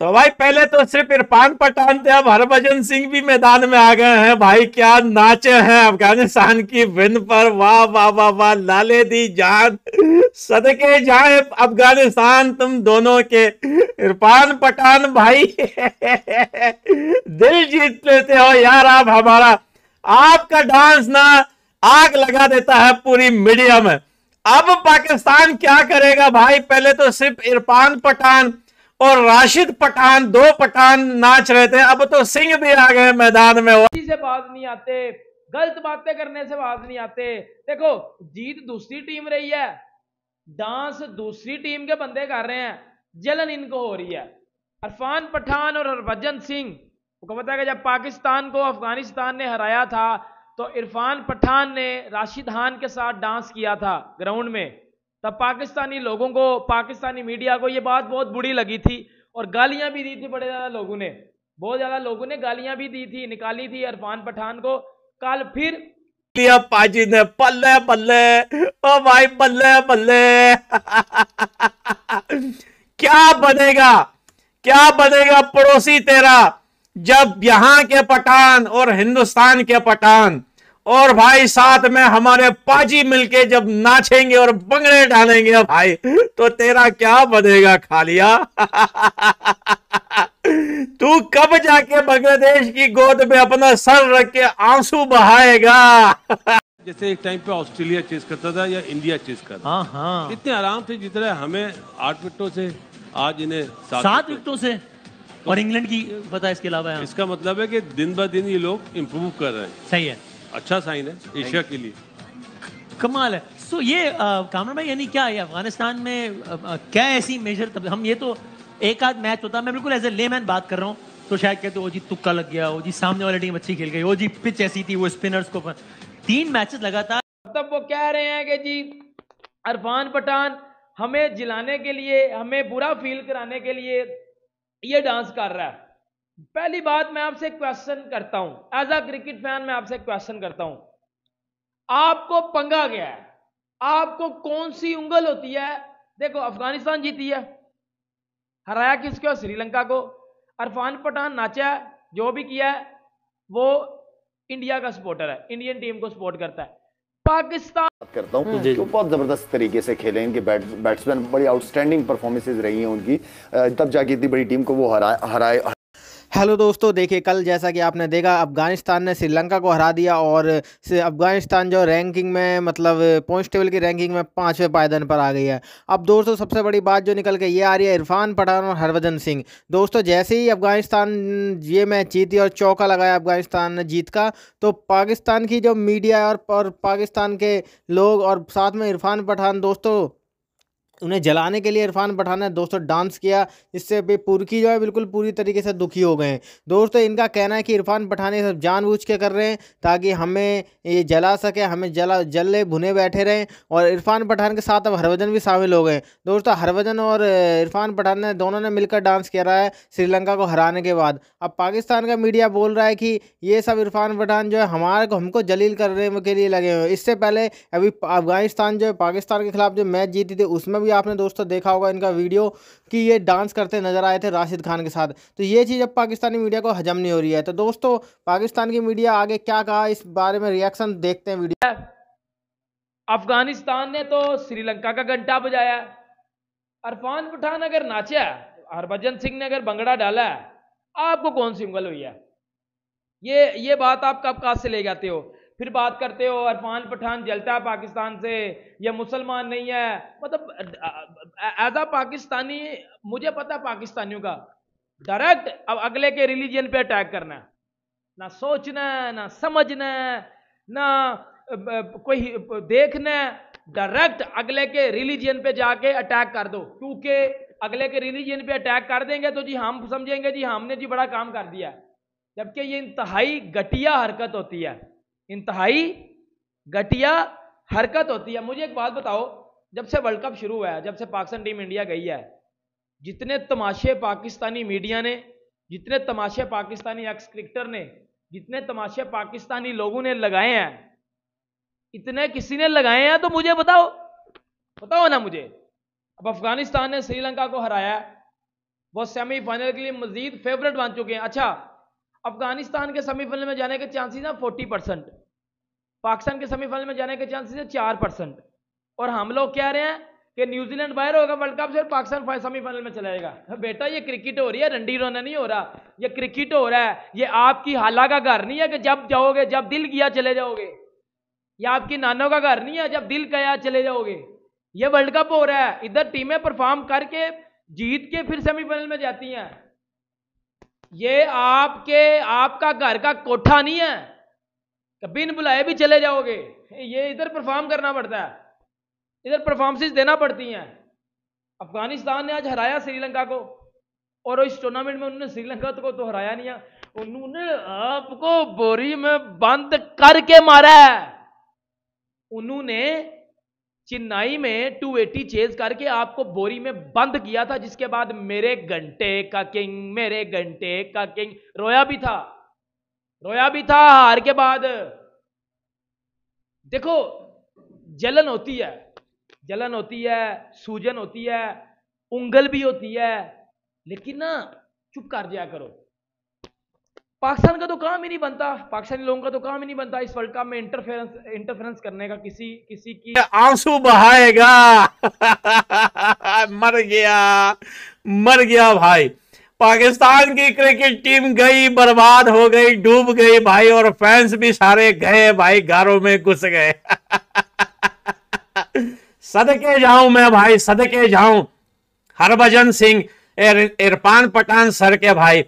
तो भाई पहले तो सिर्फ इरफान पठान थे अब हरभजन सिंह भी मैदान में आ गए हैं भाई क्या नाचे हैं अफगानिस्तान की विन पर वाह वाह वाह वाह लाले दी जान सदके जाए अफगानिस्तान तुम दोनों के इरफान पठान भाई दिल जीत लेते हो यार आप हमारा आपका डांस ना आग लगा देता है पूरी मीडिया में अब पाकिस्तान क्या करेगा भाई पहले तो सिर्फ इरफान पठान और राशिद पठान दो पठान नाच रहे थे अब तो सिंह भी आ गए मैदान में और से बाज नहीं आते गलत बातें करने से बाज नहीं आते देखो जीत दूसरी टीम रही है डांस दूसरी टीम के बंदे कर रहे हैं जलन इनको हो रही है अरफान पठान और हरभजन सिंह को पता है जब पाकिस्तान को अफगानिस्तान ने हराया था तो इरफान पठान ने राशिद खान के साथ डांस किया था ग्राउंड में तब पाकिस्तानी लोगों को पाकिस्तानी मीडिया को ये बात बहुत बुरी लगी थी और गालियाँ भी दी थी बड़े ज़्यादा लोगों ने बहुत ज़्यादा लोगों ने गालियाँ भी दी थी निकाली थी अरफान पठान को कल फिर लिया पाजी ने बल्ले बल्ले ओ भाई बल्ले बल्ले क्या बनेगा क्या बनेगा पड़ोसी तेरा जब यहां के पठान और हिंदुस्तान के पठान और भाई साथ में हमारे पाजी मिलके जब नाचेंगे और बंगड़े डालेंगे भाई तो तेरा क्या बनेगा खालिया तू कब जाके बांग्लादेश की गोद में अपना सर रख के आंसू बहाएगा जैसे एक टाइम पे ऑस्ट्रेलिया चेस करता था या इंडिया चेस करता हाँ हाँ इतने आराम से जीत रहे हमें आठ विकटों से आज इन्हें सात विकटों से और तो- इंग्लैंड की पता है इसके अलावा इसका मतलब है कि दिन ब दिन ये लोग इम्प्रूव कर रहे हैं सही है अच्छा साइन है एशिया के लिए कमाल है सो so, ये कामर भाई यानी क्या है अफगानिस्तान में आ, आ, क्या ऐसी मेजर तब हम ये तो एक आध मैच होता मैं बिल्कुल एज ए लेमैन बात कर रहा हूँ तो शायद कहते हो जी तुक्का लग गया ओ जी सामने वाली टीम अच्छी खेल गई ओ जी पिच ऐसी थी वो स्पिनर्स को तीन मैचेस लगातार तब मतलब वो कह रहे हैं कि जी अरफान पठान हमें जिलाने के लिए हमें बुरा फील कराने के लिए ये डांस कर रहा है पहली बात मैं आपसे क्वेश्चन करता हूं एज अ क्रिकेट फैन मैं आपसे क्वेश्चन करता हूं आपको पंगा गया है आपको कौन सी उंगल होती है देखो अफगानिस्तान जीती है हराया किसको श्रीलंका को अरफान पठान नाचा जो भी किया है वो इंडिया का सपोर्टर है इंडियन टीम को सपोर्ट करता है पाकिस्तान करता हूं तो बहुत ज़बरदस्त तरीके से खेले इनके बैट बैट्समैन बड़ी आउटस्टैंडिंग परफॉर्मेंसेज रही हैं उनकी तब जाके इतनी बड़ी टीम को वो हराए हराए हेलो दोस्तों देखिए कल जैसा कि आपने देखा अफगानिस्तान ने श्रीलंका को हरा दिया और अफगानिस्तान जो रैंकिंग में मतलब पॉइंट टेबल की रैंकिंग में पाँचवें पायदान पर आ गई है अब दोस्तों सबसे बड़ी बात जो निकल के ये आ रही है इरफान पठान और हरभजन सिंह दोस्तों जैसे ही अफगानिस्तान ये मैच जीती और चौका लगाया अफगानिस्तान ने जीत का तो पाकिस्तान की जो मीडिया और, और पाकिस्तान के लोग और साथ में इरफान पठान दोस्तों उन्हें जलाने के लिए इरफान पठान ने दोस्तों डांस किया जिससे भी पुरकी जो है बिल्कुल पूरी तरीके से दुखी हो गए हैं दोस्तों इनका कहना है कि इरफान पठान ये सब जानबूझ के कर रहे हैं ताकि हमें ये जला सके हमें जला जले भुने बैठे रहें और इरफान पठान के साथ अब हरभजन भी शामिल हो गए दोस्तों हरभजन और इरफान पठान ने दोनों ने मिलकर डांस किया रहा है श्रीलंका को हराने के बाद अब पाकिस्तान का मीडिया बोल रहा है कि ये सब इरफान पठान जो है हमारे को हमको जलील करने के लिए लगे हुए इससे पहले अभी अफगानिस्तान जो है पाकिस्तान के खिलाफ जो मैच जीती थी उसमें भी आपने दोस्तों देखा होगा इनका वीडियो कि ये डांस करते नजर आए थे राशिद खान के साथ तो ये चीज़ अब पाकिस्तानी मीडिया को हजम नहीं हो रही है तो दोस्तों पाकिस्तान की मीडिया आगे क्या कहा इस बारे में रिएक्शन देखते हैं वीडियो अफगानिस्तान ने तो श्रीलंका का घंटा बजाया अरफान पठान अगर नाचा हरभजन सिंह ने अगर बंगड़ा डाला आपको कौन सी उंगल हुई है ये ये बात आप कब कहा से ले जाते हो फिर बात करते हो अरफान पठान जलता है पाकिस्तान से या मुसलमान नहीं है मतलब एज आ पाकिस्तानी मुझे पता पाकिस्तानियों का डायरेक्ट अब अगले के रिलीजन पे अटैक करना है ना सोचना है ना समझना है ना कोई देखना है डायरेक्ट अगले के रिलीजन पे जाके अटैक कर दो क्योंकि अगले के रिलीजन पे अटैक कर देंगे तो जी हम समझेंगे जी हमने जी बड़ा काम कर दिया जबकि ये इंतहाई घटिया हरकत होती है इंतहाई घटिया हरकत होती है मुझे एक बात बताओ जब से वर्ल्ड कप शुरू हुआ है जब से पाकिस्तान टीम इंडिया गई है जितने तमाशे पाकिस्तानी मीडिया ने जितने तमाशे पाकिस्तानी एक्स क्रिकेटर ने जितने तमाशे पाकिस्तानी लोगों ने लगाए हैं इतने किसी ने लगाए हैं तो मुझे बताओ बताओ ना मुझे अब अफगानिस्तान ने श्रीलंका को हराया वो सेमीफाइनल के लिए मजीद फेवरेट बन चुके हैं अच्छा अफगानिस्तान के सेमीफाइनल में जाने के चांसेस हैं फोर्टी परसेंट पाकिस्तान के सेमीफाइनल में जाने के चांसेस हैं चार परसेंट और हम लोग कह रहे हैं कि न्यूजीलैंड बाहर होगा वर्ल्ड कप से और पाकिस्तान सेमीफाइनल में चला जाएगा बेटा ये क्रिकेट हो रही है रंडी रोना नहीं हो रहा ये क्रिकेट हो रहा है ये आपकी हाला का घर नहीं है कि जब जाओगे जब दिल किया चले जाओगे ये आपकी नानों का घर नहीं है जब दिल गया चले जाओगे ये वर्ल्ड कप हो रहा है इधर टीमें परफॉर्म करके जीत के फिर सेमीफाइनल में जाती हैं ये आपके आपका घर का कोठा नहीं है बिन बुलाए भी चले जाओगे ये इधर परफॉर्म करना पड़ता है इधर परफॉर्मेंसेस देना पड़ती हैं अफगानिस्तान ने आज हराया श्रीलंका को और इस टूर्नामेंट में उन्होंने श्रीलंका को तो हराया नहीं है उन्होंने आपको बोरी में बंद करके मारा है उन्होंने चेन्नई में 280 चेज करके आपको बोरी में बंद किया था जिसके बाद मेरे घंटे का किंग मेरे घंटे का किंग रोया भी था रोया भी था हार के बाद देखो जलन होती है जलन होती है सूजन होती है उंगल भी होती है लेकिन ना चुप कर जाया करो पाकिस्तान का तो काम ही नहीं बनता पाकिस्तानी लोगों का तो काम ही नहीं बनता इस वर्ल्ड कप में इंटरफेरेंस इंटरफेरेंस करने का किसी किसी की आंसू बहाएगा मर गया मर गया भाई पाकिस्तान की क्रिकेट टीम गई बर्बाद हो गई डूब गई भाई और फैंस भी सारे गए भाई गारों में घुस गए सदके जाऊं मैं भाई सदके जाऊं हरभजन सिंह इरफान पठान सर के भाई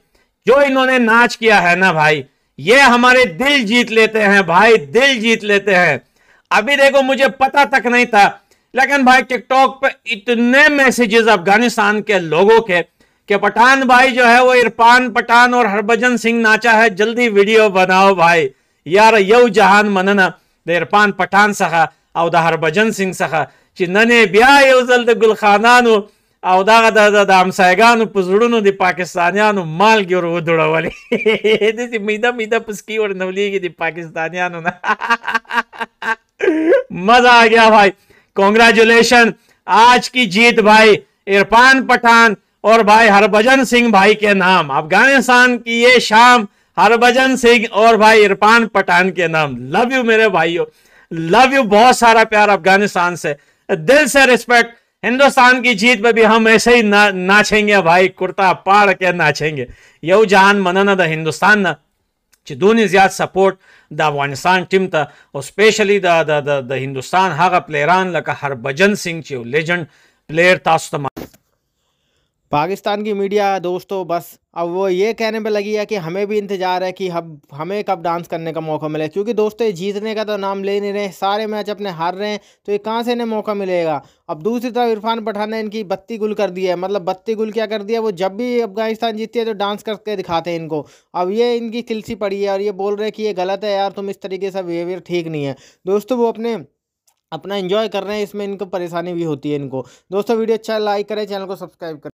जो इन्होंने नाच किया है ना भाई ये हमारे दिल जीत लेते हैं भाई दिल जीत लेते हैं अभी देखो मुझे पता तक नहीं था लेकिन भाई टिकटॉक पे इतने मैसेजेस अफगानिस्तान के लोगों के कि पठान भाई जो है वो इरफान पठान और हरभजन सिंह नाचा है जल्दी वीडियो बनाओ भाई यार यव जहान मनना द इरफान पठान सखा और द हरभजन सिंह सखा चिन्हने ब्या यव जल्द गुलखानानो او دغه د د امسایګانو په زړونو د پاکستانیانو مالګي ور ودړولې د دې میده میده پسکی ور نولېږي د پاکستانیانو نه मजा आ गया भाई कॉन्ग्रेचुलेशन आज की जीत भाई इरफान पठान और भाई हरभजन सिंह भाई के नाम अफगानिस्तान की ये शाम हरभजन सिंह और भाई इरफान पठान के नाम लव यू मेरे भाइयों लव यू बहुत सारा प्यार अफगानिस्तान से दिल से रिस्पेक्ट हिंदुस्तान की जीत पर भी हम ऐसे ही ना, नाचेंगे भाई कुर्ता पाड़ के नाचेंगे जान जहान द हिंदुस्तान ना ज्यादा सपोर्ट द अफगानिस्तान टीम था और specially the the the Hindustan हागा प्लेयरान लगा हरभजन सिंह चे लेजेंड प्लेयर था पाकिस्तान की मीडिया दोस्तों बस अब वो ये कहने पे लगी है कि हमें भी इंतज़ार है कि हम हमें कब डांस करने का मौका मिले क्योंकि दोस्तों ये जीतने का तो नाम ले नहीं रहे सारे मैच अपने हार रहे हैं तो ये कहाँ से इन्हें मौका मिलेगा अब दूसरी तरफ इरफान पठान ने इनकी बत्ती गुल कर दी है मतलब बत्ती गुल क्या कर दिया वो जब भी अफगानिस्तान जीतती है तो डांस करके दिखाते हैं इनको अब ये इनकी तिलसी पड़ी है और ये बोल रहे हैं कि ये गलत है यार तुम इस तरीके से बिहेवियर ठीक नहीं है दोस्तों वो अपने अपना इन्जॉय कर रहे हैं इसमें इनको परेशानी भी होती है इनको दोस्तों वीडियो अच्छा लाइक करें चैनल को सब्सक्राइब करें